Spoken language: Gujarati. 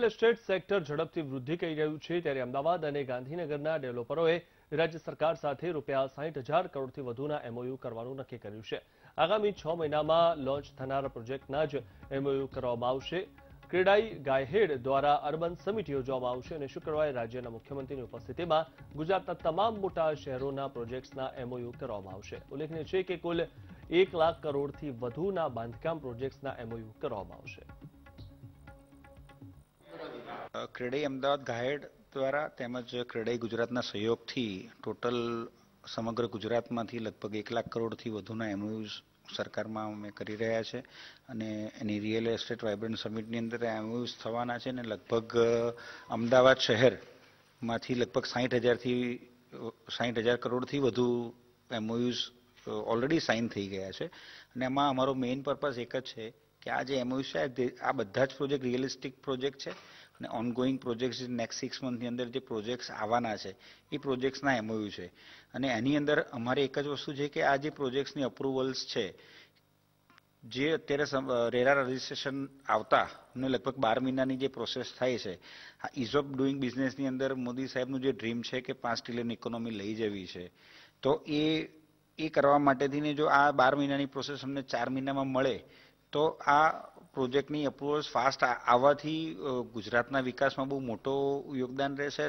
રિયલ એસ્ટેટ સેક્ટર ઝડપથી વૃદ્ધિ કરી રહ્યું છે ત્યારે અમદાવાદ અને ગાંધીનગરના ડેવલપરોએ રાજ્ય સરકાર સાથે રૂપિયા સાહીઠ હજાર કરોડથી વધુના એમઓયુ કરવાનું નક્કી કર્યું છે આગામી છ મહિનામાં લોન્ચ થનારા પ્રોજેક્ટના જ એમઓયુ કરવામાં આવશે ક્રેડાઈ ગાયહેડ દ્વારા અર્બન સમિટ યોજવામાં આવશે અને શુક્રવારે રાજ્યના મુખ્યમંત્રીની ઉપસ્થિતિમાં ગુજરાતના તમામ મોટા શહેરોના પ્રોજેક્ટ્સના એમઓયુ કરવામાં આવશે ઉલ્લેખનીય છે કે કુલ એક લાખ કરોડથી વધુના બાંધકામ પ્રોજેક્ટ્સના એમઓયુ કરવામાં આવશે ક્રેડાઈ અમદાવાદ ગાઈડ દ્વારા તેમજ ક્રેડાઈ ગુજરાતના સહયોગથી ટોટલ સમગ્ર ગુજરાતમાંથી લગભગ એક લાખ કરોડથી વધુના એમઓયુઝ સરકારમાં અમે કરી રહ્યા છે અને એની રિયલ એસ્ટેટ વાઇબ્રન્ટ સમિટની અંદર એમયુઝ થવાના છે અને લગભગ અમદાવાદ શહેરમાંથી લગભગ સાહીઠ હજારથી સાહીઠ હજાર કરોડથી વધુ એમઓયુઝ ઓલરેડી સાઇન થઈ ગયા છે અને એમાં અમારો મેઇન પર્પઝ એક જ છે કે આ જે એમઓયુ છે આ બધા જ પ્રોજેક્ટ રિયલિસ્ટિક પ્રોજેક્ટ છે અને ઓનગોઈંગ પ્રોજેક્ટ્સ નેક્સ્ટ સિક્સ મંથની અંદર જે પ્રોજેક્ટ્સ આવવાના છે એ પ્રોજેક્ટ્સના એમઓયુ છે અને એની અંદર અમારે એક જ વસ્તુ છે કે આ જે પ્રોજેક્ટ્સની અપ્રુવલ્સ છે જે અત્યારે રેરા રજિસ્ટ્રેશન આવતા ને લગભગ બાર મહિનાની જે પ્રોસેસ થાય છે આ ઇઝ ઓફ ડુઈંગ બિઝનેસની અંદર મોદી સાહેબનું જે ડ્રીમ છે કે પાંચ ટ્રિલિયન ઇકોનોમી લઈ જવી છે તો એ એ કરવા માટેથીને જો આ બાર મહિનાની પ્રોસેસ અમને ચાર મહિનામાં મળે તો આ પ્રોજેક્ટની અપ્રુવલ્સ ફાસ્ટ આવવાથી ગુજરાતના વિકાસમાં બહુ મોટો યોગદાન રહેશે